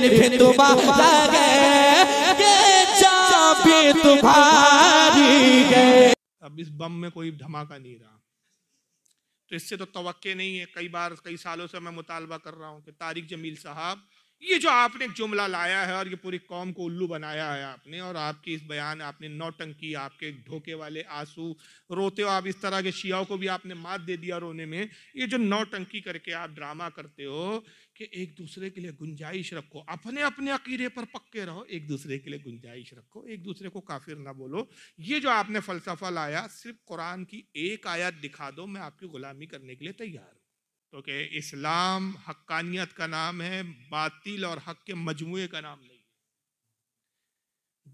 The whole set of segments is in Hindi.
तो तुम्हारी अब इस बम में कोई धमाका नहीं रहा तो इससे तो तवक्के नहीं है कई बार कई सालों से मैं मुतालबा कर रहा हूँ कि तारिक जमील साहब ये जो आपने जुमला लाया है और ये पूरी कौम को उल्लू बनाया है आपने और आपकी इस बयान आपने नौटंकी आपके ढोके वाले आंसू रोते हो आप इस तरह के शियाओं को भी आपने मात दे दिया रोने में ये जो नौटंकी करके आप ड्रामा करते हो कि एक दूसरे के लिए गुंजाइश रखो अपने अपने अकीरे पर पक्के रहो एक दूसरे के लिए गुंजाइश रखो एक दूसरे को काफिर ना बोलो ये जो आपने फ़लसफ़ा लाया सिर्फ कुरान की एक आयत दिखा दो मैं आपकी ग़ुलामी करने के लिए तैयार हूँ तो कि इस्लाम हक्कानियत का नाम है बातिल और हक के मजमु का नाम नहीं है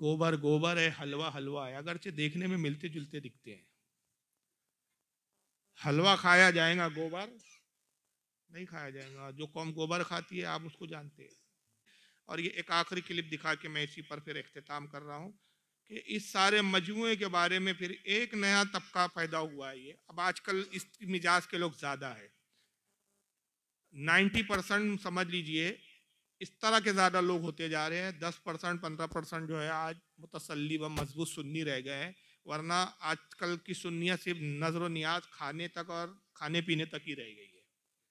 गोबर गोबर है हलवा हलवा है अगरचे देखने में मिलते जुलते दिखते हैं हलवा खाया जाएगा गोबर नहीं खाया जाएगा जो कौम गोबर खाती है आप उसको जानते हैं और ये एक आखिरी क्लिप दिखा के मैं इसी पर फिर अख्ताम कर रहा हूँ कि इस सारे मजमू के बारे में फिर एक नया तबका पैदा हुआ है ये अब आजकल इस मिजाज के लोग ज़्यादा है 90 परसेंट समझ लीजिए इस तरह के ज़्यादा लोग होते जा रहे हैं 10 परसेंट पंद्रह परसेंट जो है आज मुतसली व मजबूत सुन्नी रह गए हैं वरना आजकल की सुन्नियाँ सिर्फ नजर व नियाज खाने तक और खाने पीने तक ही रह गई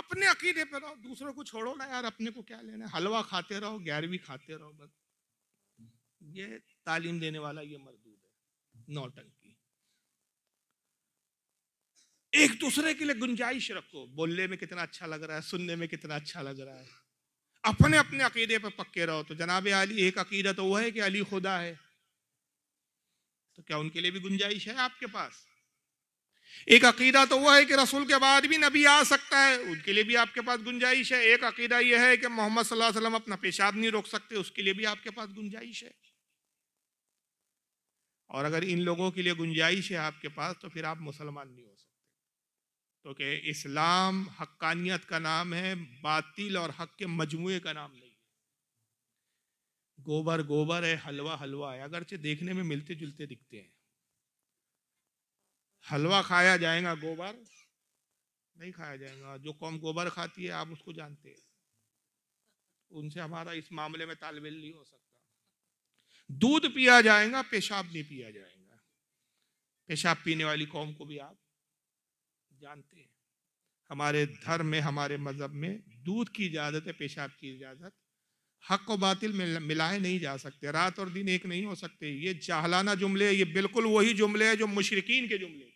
अपने अकीदे पर रहो दूसरों को छोड़ो ना यार अपने को क्या लेना हलवा खाते रहो ग्यारहवीं खाते रहो बस ये तालीम देने वाला ये मजदूर है नौटंकी एक दूसरे के लिए गुंजाइश रखो बोलने में कितना अच्छा लग रहा है सुनने में कितना अच्छा लग रहा है अपने अपने अकीदे पर पक्के रहो तो जनाब अली एक अकीदा तो वह है कि अली खुदा है तो क्या उनके लिए भी गुंजाइश है आपके पास एक अकीदा तो वह है कि रसूल के बाद भी नबी आ सकता है उनके लिए भी आपके पास गुंजाइश है एक अकीदा यह है कि मोहम्मद सल्लल्लाहु अलैहि वसल्लम अपना पेशाब नहीं रोक सकते उसके लिए भी आपके पास गुंजाइश है और अगर इन लोगों के लिए गुंजाइश है आपके पास तो फिर आप मुसलमान नहीं हो सकते तो कि इस्लाम हक्कानियत का नाम है बातिल और हक के मजमु का नाम नहीं है गोबर गोबर है हलवा हलवा है अगरचे देखने में मिलते जुलते दिखते हैं हलवा खाया जाएगा गोबर नहीं खाया जाएगा जो कौम गोबर खाती है आप उसको जानते हैं उनसे हमारा इस मामले में तालमेल नहीं हो सकता दूध पिया जाएगा पेशाब नहीं पिया जाएगा पेशाब पीने वाली कौम को भी आप जानते हैं हमारे धर्म में हमारे मज़हब में दूध की इजाज़त है पेशाब की इजाज़त हक और बातिल मिलाए नहीं जा सकते रात और दिन एक नहीं हो सकते ये जाहलाना जुमले ये बिल्कुल वही जुमले है जो मुशरकिन के जुमले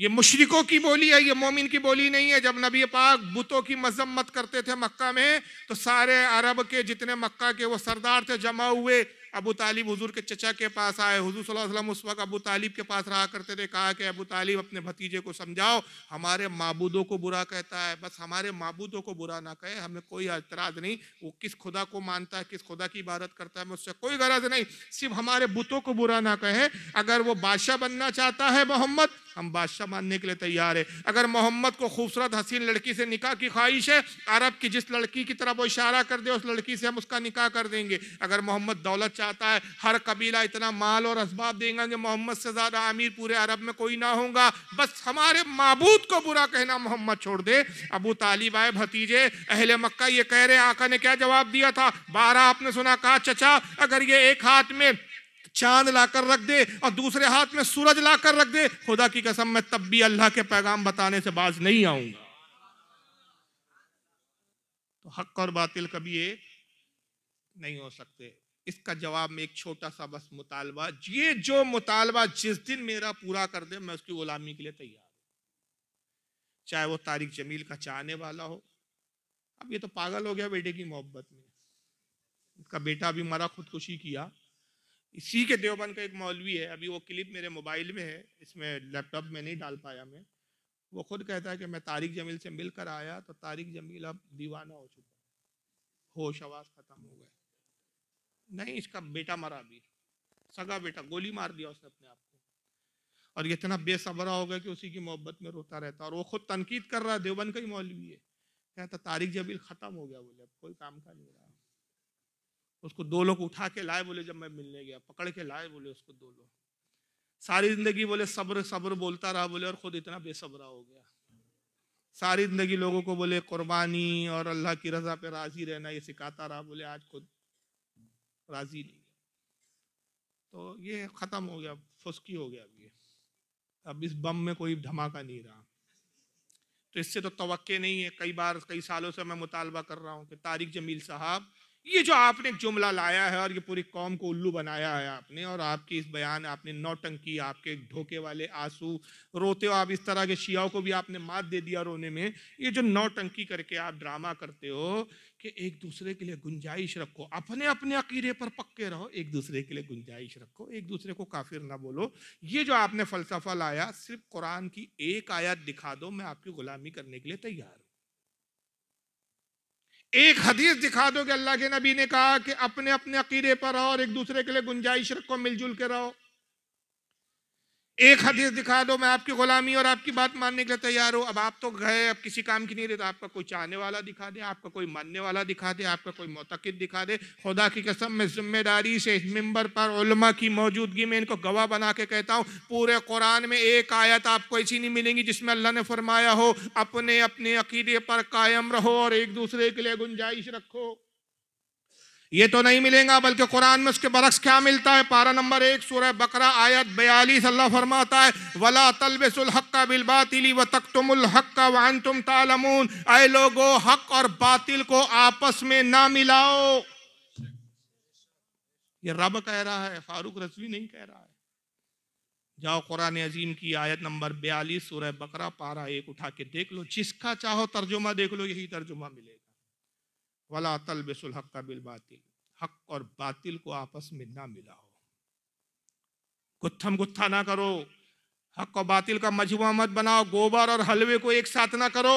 ये मुशरिकों की बोली है ये मोमिन की बोली नहीं है जब नबी पाक बुतों की मजम्मत करते थे मक्का में तो सारे अरब के जितने मक्का के वो सरदार थे जमा हुए अबू तालिब हुजूर के चचा के पास आए अलैहि वसल्लम उस वक्त अबू तालिब के पास रहा करते थे कहा कि अबू तालिब अपने भतीजे को समझाओ हमारे मबूदों को बुरा कहता है बस हमारे मबूदों को बुरा ना कहे हमें कोई एतराज़ नहीं वो किस खुदा को मानता है किस खुदा की इबादत करता है उससे कोई गरज नहीं सिर्फ हमारे बुतों को बुरा ना कहे अगर वो बादशाह बनना चाहता है मोहम्मद हम बादशाह मानने के लिए तैयार है अगर मोहम्मद को खूबसूरत हसीन लड़की से निकाह की ख्वाहिश है अरब की जिस लड़की की तरफ वो इशारा कर दे उस लड़की से हम उसका निकाह कर देंगे अगर मोहम्मद दौलत चाहता है हर कबीला इतना माल और इसबाब देगा कि मोहम्मद से ज़्यादा अमीर पूरे अरब में कोई ना होगा बस हमारे मबूद को बुरा कहना मोहम्मद छोड़ दे अबू तालिब आए भतीजे अहले मक्का ये कह रहे आका ने क्या जवाब दिया था बारह आपने सुना कहा चचा अगर ये एक हाथ में चांद लाकर रख दे और दूसरे हाथ में सूरज लाकर रख दे खुदा की कसम मैं तब भी अल्लाह के पैगाम बताने से बाज नहीं आऊंगा तो हक और बातिल कभी एक नहीं हो सकते इसका जवाब में एक छोटा सा बस मुतालबा ये जो मुतालबा जिस दिन मेरा पूरा कर दे मैं उसकी गुलामी के लिए तैयार चाहे वो तारिक जमील का चाहने वाला हो अब ये तो पागल हो गया बेटे की मोहब्बत में इसका बेटा भी मरा खुदकुशी किया इसी के देवबंद का एक मौलवी है अभी वो क्लिप मेरे मोबाइल में है इसमें लैपटॉप में नहीं डाल पाया मैं वो खुद कहता है कि मैं तारिक जमील से मिल कर आया तो तारिक जमील अब दीवाना हो चुका होश आवाज खत्म हो गए नहीं इसका बेटा मरा अभी सगा बेटा गोली मार दिया उसने अपने आप को और ये इतना बेसबरा हो गया कि उसी की मोहब्बत में रोता रहता और वो खुद तनकीद कर रहा है देवबंद का ही मौलवी है कहता तारिक जमील ख़त्म हो गया बोले अब कोई काम का नहीं रहा उसको दो लोग उठा के लाए बोले जब मैं मिलने गया पकड़ के लाए बोले उसको दो लोग सारी जिंदगी बोले सब्र सब्र बोलता रहा बोले और खुद इतना बेसब्रा हो गया सारी जिंदगी लोगों को बोले कुर्बानी और अल्लाह की रजा पे राजी रहना ये सिखाता रहा बोले आज खुद राजी नहीं तो ये ख़त्म हो गया फुसकी हो गया अब ये अब इस बम में कोई धमाका नहीं रहा तो इससे तो तवक्के नहीं है कई बार कई सालों से मैं मुतालबा कर रहा हूँ कि तारिक जमील साहब ये जो आपने एक जुमला लाया है और ये पूरी कौम को उल्लू बनाया है आपने और आपकी इस बयान आपने नौटंकी आपके धोखे वाले आंसू रोते हो आप इस तरह के शियाओं को भी आपने मात दे दिया रोने में ये जो नौटंकी करके आप ड्रामा करते हो कि एक दूसरे के लिए गुंजाइश रखो अपने अपने अकीरे पर पक्के रहो एक दूसरे के लिए गुंजाइश रखो एक दूसरे को काफिर ना बोलो ये जो आपने फ़लसफ़ा लाया सिर्फ कुरान की एक आयत दिखा दो मैं आपकी ग़ुलामी करने के लिए तैयार एक हदीस दिखा दो कि अल्लाह के नबी ने कहा कि अपने अपने अकीदे पर रहो और एक दूसरे के लिए गुंजाइश रखो मिलजुल के रहो एक हदीस दिखा दो मैं आपकी गुलामी और आपकी बात मानने के लिए तैयार हूँ अब आप तो गए अब किसी काम की नहीं रहे तो आपका कोई चाहने वाला दिखा दे आपका कोई मानने वाला दिखा दे आपका कोई मोतकद दिखा दे खुदा की कसम मैं जिम्मेदारी से इस मंबर पर उलमा की मौजूदगी में इनको गवाह बना के कहता हूँ पूरे कुरान में एक आयत आपको ऐसी नहीं मिलेंगी जिसमें अल्लाह ने फरमाया हो अपने अपने अकीदे पर कायम रहो और एक दूसरे के लिए गुंजाइश रखो ये तो नहीं मिलेगा बल्कि कुरान में उसके बरक्स क्या मिलता है पारा नंबर एक सूरह बकरा आयत बयालीस अल्लाह फरमाता है वला बिल बातिली व तख्तुमहक्का वन तुम तालमून अय लोगो हक और बातिल को आपस में ना मिलाओ ये रब कह रहा है फारूक रजवी नहीं कह रहा है जाओ कुरान अजीम की आयत नंबर बयालीस सूरह बकरा पारा एक उठा के देख लो जिसका चाहो तर्जुमा देख लो यही तर्जुमा मिले वला तल बेसुल हक का बिल बातिल हक और बातिल को आपस में ना मिलाओ गुत्थम गुत्था ना करो हक और बातिल का मजमा मत बनाओ गोबर और हलवे को एक साथ ना करो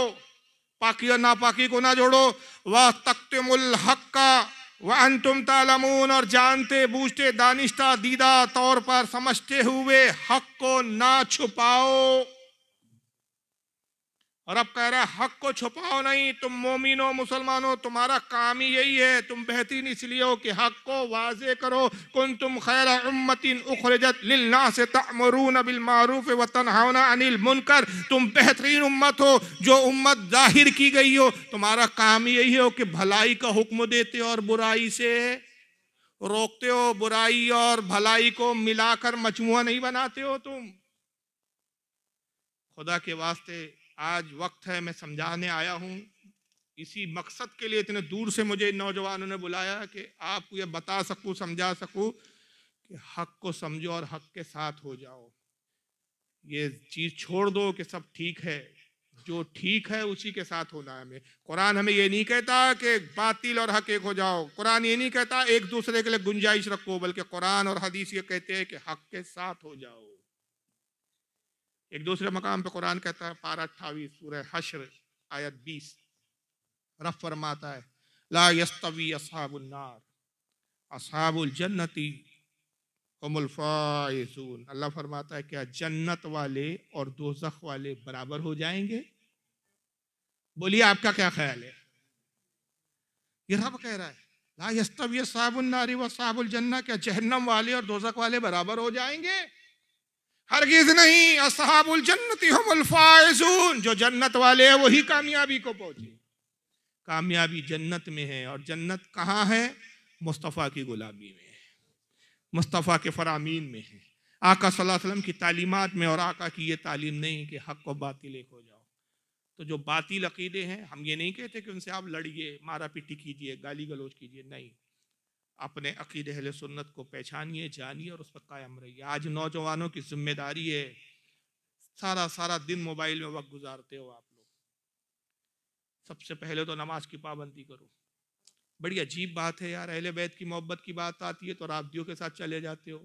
पाकी और नापाकी को ना जोड़ो वह तख्तमुल हक का वह अंतुम तालमून और जानते बूझते दानिश्ता दीदा तौर पर समझते हुए हक को ना छुपाओ और अब कह रहा है हक को छुपाओ नहीं तुम मोमिन हो मुसलमान हो तुम्हारा काम ही यही है तुम बेहतरीन इसलिए हो कि हक को वाजे करो कुन तुम खैर उम्मतिन उखरजत लिल्ला से तमरून मारूफ वतन तनहाना अनिल मुनकर तुम बेहतरीन उम्मत हो जो उम्मत जाहिर की गई हो तुम्हारा काम यही हो कि भलाई का हुक्म देते हो और बुराई से रोकते हो बुराई और भलाई को मिलाकर मजमुआ नहीं बनाते हो तुम खुदा के वास्ते आज वक्त है मैं समझाने आया हूँ इसी मकसद के लिए इतने दूर से मुझे नौजवानों ने बुलाया कि आपको यह बता सकूँ समझा सकूँ कि हक को समझो और हक के साथ हो जाओ ये चीज़ छोड़ दो कि सब ठीक है जो ठीक है उसी के साथ होना है हमें कुरान हमें ये नहीं कहता कि बातिल और हक एक हो जाओ कुरान ये नहीं कहता एक दूसरे के लिए गुंजाइश रखो बल्कि कुरान और हदीस ये कहते हैं कि हक के साथ हो जाओ एक दूसरे मकाम पे कुरान कहता है पारा अट्ठावी सूर्य हशर आयत बीस रफ फरमाता है ला यस्तवी नार असहाबुल जन्नती हमुलफाइजून अल्लाह फरमाता है क्या जन्नत वाले और दोजख वाले बराबर हो जाएंगे बोलिए आपका क्या ख्याल है ये रब कह रहा है ला यस्तवी साबुल नारी व साबुल जन्ना क्या जहन्नम वाले और दोजख वाले बराबर हो जाएंगे हरगिज नहीं असहाबुल जन्नति हमफायजून जो जन्नत वाले हैं वही कामयाबी को पहुंचे कामयाबी जन्नत में है और जन्नत कहाँ है मुस्तफ़ा की गुलामी में है मुस्तफ़ा के फरामीन में है आका वसल्लम की तालीमत में और आका की ये तालीम नहीं कि हक व बातिल एक हो जाओ तो जो बातिल अकीदे हैं हम ये नहीं कहते कि उनसे आप लड़िए मारा पिटी कीजिए गाली गलोच कीजिए नहीं अपने अकीद अहल सुन्नत को पहचानिए जानिए और उस पर कायम रहिए आज नौजवानों की जिम्मेदारी है सारा सारा दिन मोबाइल में वक्त गुजारते हो आप लोग सबसे पहले तो नमाज की पाबंदी करो बड़ी अजीब बात है यार अहले बैत की मोहब्बत की बात आती है तो राबदियों के साथ चले जाते हो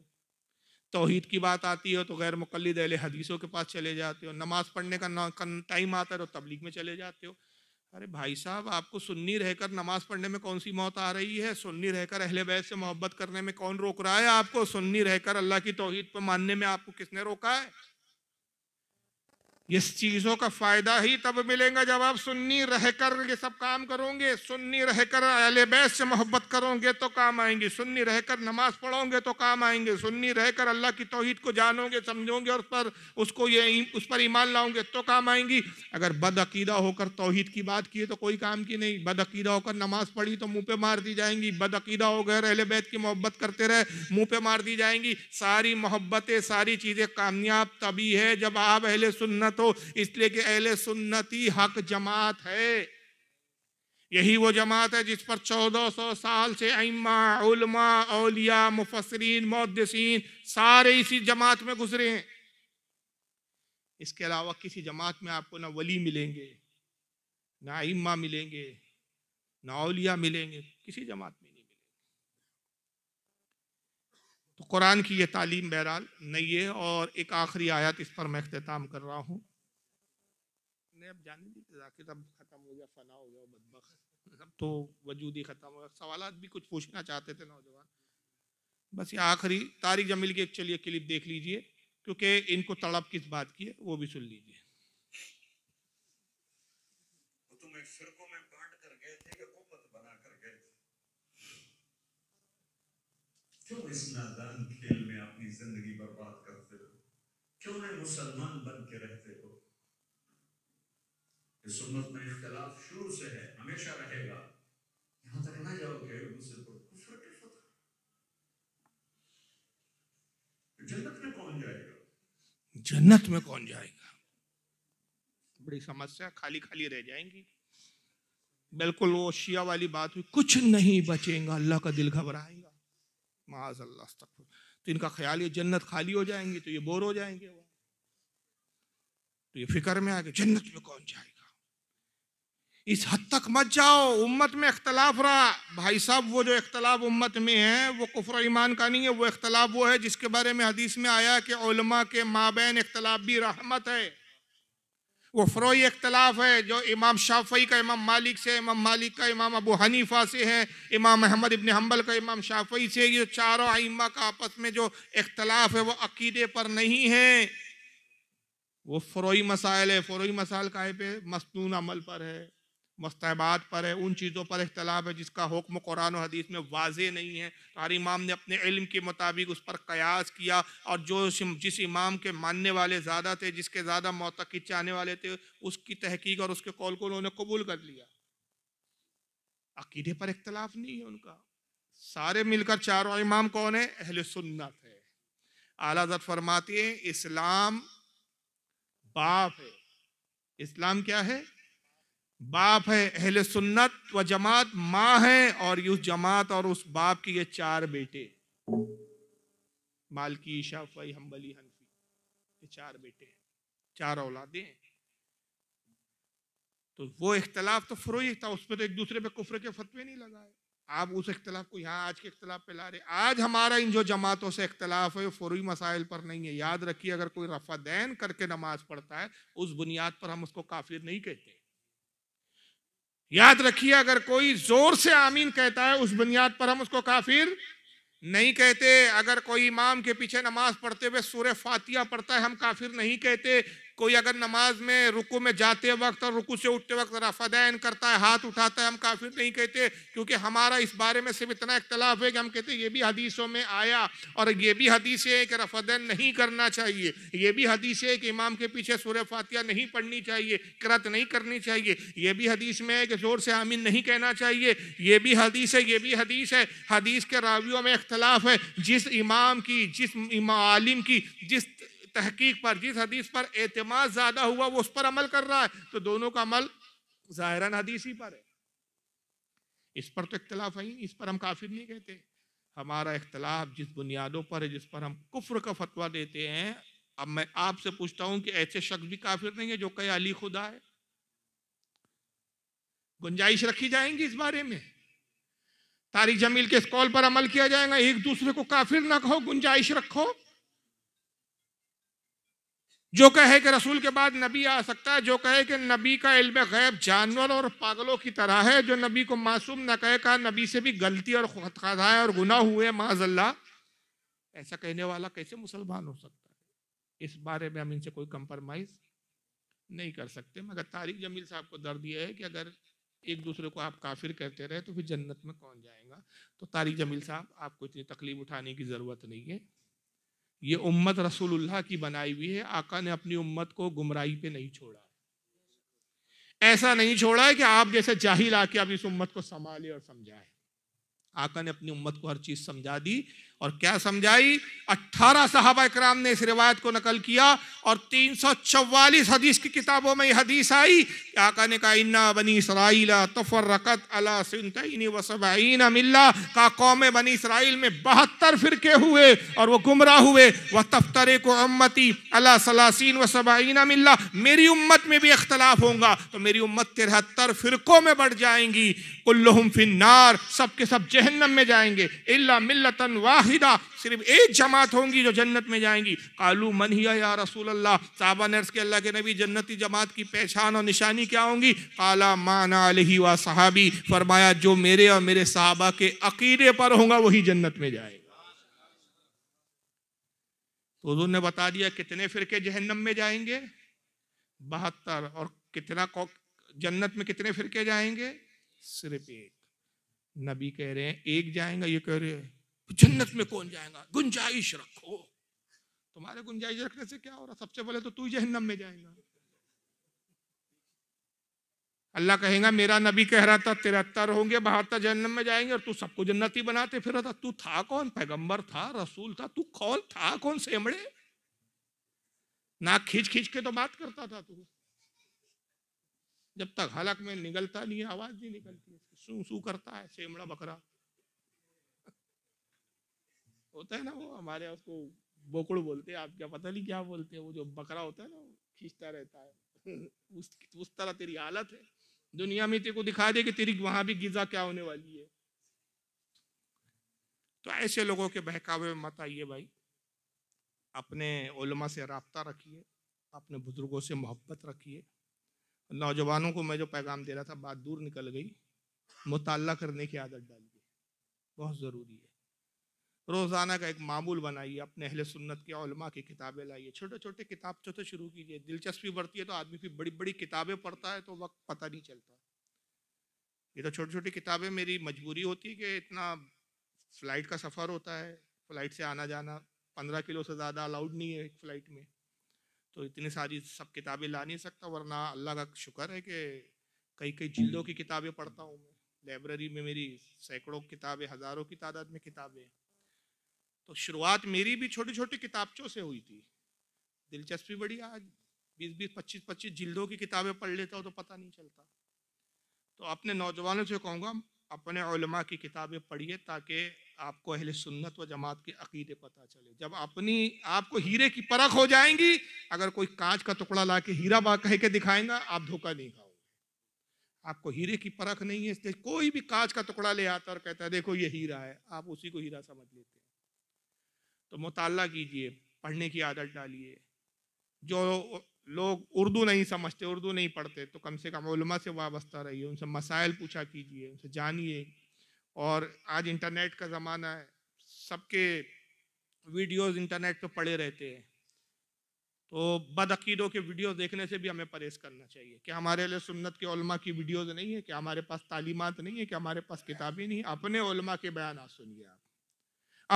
तोहहीद की बात आती है तो गैर मुकलद अहले हदीसों के पास चले जाते हो नमाज पढ़ने का टाइम आता है तो तबलीग में चले जाते हो अरे भाई साहब आपको सुन्नी रहकर नमाज पढ़ने में कौन सी मौत आ रही है सुन्नी रहकर अहले बैत से मोहब्बत करने में कौन रोक रहा है आपको सुन्नी रहकर अल्लाह की तोहहीद पर मानने में आपको किसने रोका है इस चीज़ों का फ़ायदा ही तब मिलेगा जब आप सुन्नी रह कर ये सब काम करोगे सुन्नी रह कर बैस से मोहब्बत करोगे तो काम आएंगे सुन्नी रह कर नमाज़ पढ़ोगे तो काम आएंगे सुन्नी रह कर अल्लाह की तोहहीद को जानोगे समझोगे और उस पर उसको ये उस पर ईमान लाओगे तो काम आएंगी अगर बदअकीदा होकर तोहहीद की बात की तो कोई काम की नहीं बदअकीदा होकर नमाज़ पढ़ी तो मुँह पर मार दी जाएंगी बदअकीदा होकर अहल बैत की मोहब्बत करते रहे मुँह पर मार दी जाएंगी सारी मोहब्बतें सारी चीज़ें कामयाब तभी है जब आप अहल सुन्नत हो तो इसलिए कि अहले सुन्नती हक जमात है यही वो जमात है जिस पर 1400 साल से अम्मा उलमा औलिया मुफसरीन मुद्दसिन सारे इसी जमात में गुजरे हैं इसके अलावा किसी जमात में आपको ना वली मिलेंगे ना इमा मिलेंगे ना औलिया मिलेंगे किसी जमात में नहीं मिलेंगे तो कुरान की ये तालीम बहरहाल नहीं है और एक आखिरी आयत इस पर मैं अख्ताम कर रहा हूँ ने अब जाने दी जाकिर अब ख़त्म हो गया फना हो गया बदबक अब तो वजूद ही ख़त्म हो गया सवाल भी कुछ पूछना चाहते थे नौजवान बस ये आखिरी तारिक जमील की एक चलिए क्लिप देख लीजिए क्योंकि इनको तड़प किस बात की है वो भी सुन लीजिए तो क्यों इस नादान खेल में अपनी जिंदगी बर्बाद करते हो क्यों मैं मुसलमान बन के रहते हो कि सुन्नत में इख्तलाफ शुरू से है हमेशा रहेगा यहां तक ना जाओगे मुझसे तो तो जन्नत में कौन जाएगा जन्नत में कौन जाएगा बड़ी समस्या खाली खाली रह जाएंगी बिल्कुल वो शिया वाली बात हुई कुछ नहीं बचेगा अल्लाह का दिल घबराएगा माज अल्लाह तो इनका ख्याल ये जन्नत खाली हो जाएंगी तो ये बोर हो जाएंगे तो ये फिक्र में आ गए जन्नत में कौन जाएगा इस हद तक मत जाओ उम्मत में अख्तलाफ रहा भाई साहब वो जो अख्तलाफ उम्मत में है वो कुफर ईमान का नहीं है वो इख्तलाफ वो है जिसके बारे में हदीस में आया कि उलमा के माबेन अख्तलाफ भी रहमत है वो फ्रोई अख्तलाफ है जो इमाम शाफई का इमाम मालिक से इमाम मालिक का इमाम अबू हनीफा से है इमाम अहमद इबन हम्बल का इमाम शाफई से ये चारों आइमा का आपस में जो इख्तलाफ है वो अकीदे पर नहीं है वो फ्रोई मसाइल है फ्रोई मसाइल का मस्तून अमल पर है मस्तबात पर है उन चीज़ों पर इख्तलाफ है जिसका हुक्म कुरान और हदीस में वाज नहीं है हर इमाम ने अपने इल्म के मुताबिक उस पर कयास किया और जो जिस इमाम के मानने वाले ज़्यादा थे जिसके ज़्यादा मोतकद चाहने वाले थे उसकी तहकीक और उसके कौल को उन्होंने कबूल कर लिया अकीदे पर इख्तलाफ नहीं है उनका सारे मिलकर चारों इमाम कौन है अहल सुन्नत है आला जद फरमाती इस्लाम बाप है इस्लाम क्या है बाप है अहल सुन्नत व जमात माँ है और उस जमात और उस बाप के ये चार बेटे मालकी शाफई हम्बली हनफी ये चार बेटे हैं चार औलादे हैं तो वो इख्तलाफ तो फ्रोई था उसमें तो एक दूसरे पे कुफर के फतवे नहीं लगाए आप उस इख्तलाफ को यहाँ आज के इख्तलाफ पे ला रहे आज हमारा इन जो जमातों से इख्तलाफ है फ्रोई मसाइल पर नहीं है याद रखिए अगर कोई रफा दैन करके नमाज पढ़ता है उस बुनियाद पर हम उसको काफिर नहीं कहते याद रखिए अगर कोई जोर से आमीन कहता है उस बुनियाद पर हम उसको काफिर नहीं कहते अगर कोई इमाम के पीछे नमाज पढ़ते हुए सूर्य फातिया पढ़ता है हम काफिर नहीं कहते कोई अगर नमाज में रुकू में जाते वक्त और रुकू से उठते वक्त रफादैन करता है हाथ उठाता है हम काफिर नहीं कहते क्योंकि हमारा इस बारे में सिर्फ इतना इख्तलाफ है कि हम कहते ये भी हदीसों में आया और ये भी हदीस है कि रफादैन नहीं करना चाहिए ये भी हदीस है कि इमाम के पीछे सूर फातिया नहीं पढ़नी चाहिए करत नहीं करनी चाहिए ये भी हदीस में है कि ज़ोर से आमीन नहीं कहना चाहिए ये भी हदीस है ये भी हदीस है हदीस के रावियों में इख्तलाफ है जिस इमाम की जिस आलिम की जिस तहकीक पर जिस हदीस पर एतम ज़्यादा हुआ वो उस पर अमल कर रहा है तो दोनों का अमल जाहरा हदीस ही पर है इस पर तो इख्तलाफ है इस पर हम काफिर नहीं कहते हमारा इख्तलाफ जिस बुनियादों पर है जिस पर हम कुफ्र का फतवा देते हैं अब मैं आपसे पूछता हूं कि ऐसे शख्स भी काफिर नहीं है जो कह अली खुदा है गुंजाइश रखी जाएंगी इस बारे में तारिक जमील के इस कॉल पर अमल किया जाएगा एक दूसरे को काफिर ना कहो गुंजाइश रखो जो कहे कि रसूल के बाद नबी आ सकता है जो कहे कि नबी का इल्म गैब जानवर और पागलों की तरह है जो नबी को मासूम न कहे कहा नबी से भी गलती और खदाएँ और गुना हुए माजल्ला ऐसा कहने वाला कैसे मुसलमान हो सकता है इस बारे में हम इनसे कोई कंप्रोमाइज़ नहीं कर सकते मगर तारिक जमील साहब को दर्द यह है कि अगर एक दूसरे को आप काफिर कहते रहे तो फिर जन्नत में कौन जाएगा तो तारिक जमील साहब आपको इतनी तकलीफ उठाने की ज़रूरत नहीं है ये उम्मत रसूलुल्लाह की बनाई हुई है आका ने अपनी उम्मत को गुमराही पे नहीं छोड़ा ऐसा नहीं छोड़ा है कि आप जैसे जाहिल आके अब इस उम्मत को संभाले और समझाए आका ने अपनी उम्मत को हर चीज़ समझा दी और क्या समझाई 18 साहब कराम ने इस रिवायत को नकल किया और तीन सौ चौवालीस हदीस की किताबों में हदीस आई आका ने कहा इन्ना बनी इसराइल तफर रकत अला मिल्ला का कौम बनी इसराइल में बहत्तर फ़िरके हुए और वो गुमराह हुए वह तफ्तरे को अम्मती अला सलासिन वसबाइन मिल्ला मेरी उम्मत में भी अख्तलाफ होगा तो मेरी उम्मत तिरहत्तर फ़िरकों में बढ़ जाएंगी कुल्लुम फिन्नार सब के सब जहन्नम में जाएंगे इल्ला मिल्लतन वाह वाहिदा सिर्फ एक जमात होंगी जो जन्नत में जाएंगी कालू मन ही या रसूल अल्लाह साहबा नर्स के अल्लाह के नबी जन्नती जमात की पहचान और निशानी क्या होंगी काला माना अलही व सहाबी फरमाया जो मेरे और मेरे साहबा के अकीदे पर होगा वही जन्नत में जाएगा तो ने बता दिया कितने फिरके जहन्नम में जाएंगे बहत्तर और कितना जन्नत में कितने फिरके जाएंगे सिर्फ एक नबी कह रहे हैं एक जाएगा ये कह रहे हैं जन्नत में कौन जाएगा गुंजाइश रखो तुम्हारे गुंजाइश रखने से क्या हो रहा सबसे पहले तो तू जहन्नम में जाएगा अल्लाह कहेगा मेरा नबी कह रहा था तिरहत्तर होंगे बहत्तर तो जन्नम में जाएंगे और तू सबको जन्नत ही बनाते फिर था तू था कौन पैगंबर था रसूल था तू कौन था कौन सेमड़े ना खींच खींच के तो बात करता था तू जब तक हलक में निकलता नहीं आवाज नहीं निकलती सू सू करता है सेमड़ा बकरा होता है ना वो हमारे यहाँ उसको बोकड़ बोलते हैं आप क्या पता नहीं क्या बोलते हैं वो जो बकरा होता है ना खींचता रहता है उस उस तरह तेरी हालत है दुनिया में तेरे को दिखा दे कि तेरी वहां भी गिजा क्या होने वाली है तो ऐसे लोगों के बहकावे में मत आइए भाई अपने उलमा से रबता रखिए अपने बुज़ुर्गों से मोहब्बत रखिए नौजवानों को मैं जो पैगाम दे रहा था बात दूर निकल गई मुताल करने की आदत डालिए बहुत ज़रूरी है रोज़ाना का एक मामूल बनाइए अपने अहले सुन्नत के उलमा की किताबें लाइए छोटे छोटे किताब तो, तो शुरू कीजिए दिलचस्पी बढ़ती है तो आदमी फिर बड़ी बड़ी किताबें पढ़ता है तो वक्त पता नहीं चलता ये तो छोटी छोटी किताबें मेरी मजबूरी होती है कि इतना फ़्लाइट का सफ़र होता है फ़्लाइट से आना जाना पंद्रह किलो से ज़्यादा अलाउड नहीं है एक फ़्लाइट में तो इतनी सारी सब किताबें ला नहीं सकता वरना अल्लाह का शुक्र है कि कई कई जिल्दों की किताबें पढ़ता हूँ मैं लाइब्रेरी में मेरी सैकड़ों किताबें हज़ारों की तादाद में किताबें हैं तो शुरुआत मेरी भी छोटी छोटी किताबचों से हुई थी दिलचस्पी बड़ी आज बीस बीस पच्चीस पच्चीस जिल्दों की किताबें पढ़ लेता हूँ तो पता नहीं चलता तो अपने नौजवानों से कहूँगा अपने उलमा की किताबें पढ़िए ताकि आपको अहल सुन्नत व जमात के अकीदे पता चले जब अपनी आपको हीरे की परख हो जाएंगी अगर कोई कांच का टुकड़ा ला के हीरा बा कह के दिखाएंगा आप धोखा नहीं खाओगे आपको हीरे की परख नहीं है इसलिए कोई भी कांच का टुकड़ा ले आता और कहता है देखो ये हीरा है आप उसी को हीरा समझ लेते हैं तो मुताल कीजिए पढ़ने की आदत डालिए जो लोग उर्दू नहीं समझते उर्दू नहीं पढ़ते तो कम से कम उलमा से वाबस्ता रहिए उनसे मसाइल पूछा कीजिए उनसे जानिए और आज इंटरनेट का ज़माना है सबके वीडियोस इंटरनेट पर पड़े रहते हैं तो बदअकीदों के वीडियोस देखने से भी हमें परहेज़ करना चाहिए कि हमारे लिए सुन्नत के उलमा की वीडियोस नहीं है कि हमारे पास तालीमत नहीं है कि हमारे पास किताबें नहीं अपने उलमा के बयान सुनिए आप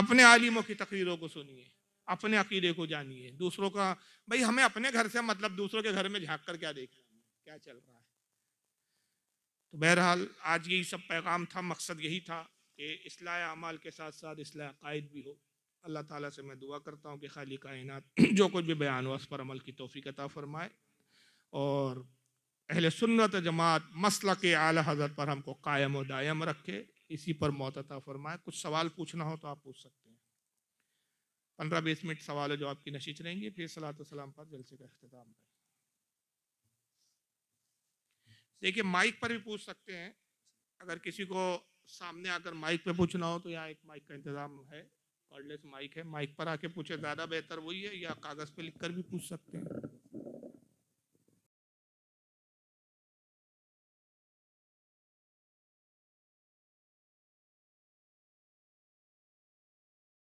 अपने आलिमों की तकरीरों को सुनिए अपने अकीदे को जानिए दूसरों का भाई हमें अपने घर से मतलब दूसरों के घर में झाँक कर क्या देख रहे हैं क्या चल रहा है तो बहरहाल आज यही सब पैगाम था मकसद यही था कि असलाह अमाल के साथ साथ असलाह अकायद भी हो अल्लाह ताला से मैं दुआ करता हूँ कि खाली कायन जो कुछ भी बयान हुआ उस पर अमल की तोफ़ी कता फ़रमाए और अहले सुन्नत जमात मसल के आला हजरत पर हमको कायम व दायम रखे इसी पर मौत अता फरमाए कुछ सवाल पूछना हो तो आप पूछ सकते हैं पंद्रह बीस मिनट सवाल है जो आपकी नशीच रहेंगी फिर सलात सलाम पर जलसे का अख्ताम देखिए माइक पर भी पूछ सकते हैं अगर किसी को सामने आकर माइक पे पूछना हो तो यहाँ एक माइक का इंतज़ाम है कॉर्डलेस माइक है माइक पर आके पूछे ज़्यादा बेहतर वही है या कागज़ पे लिख कर भी पूछ सकते हैं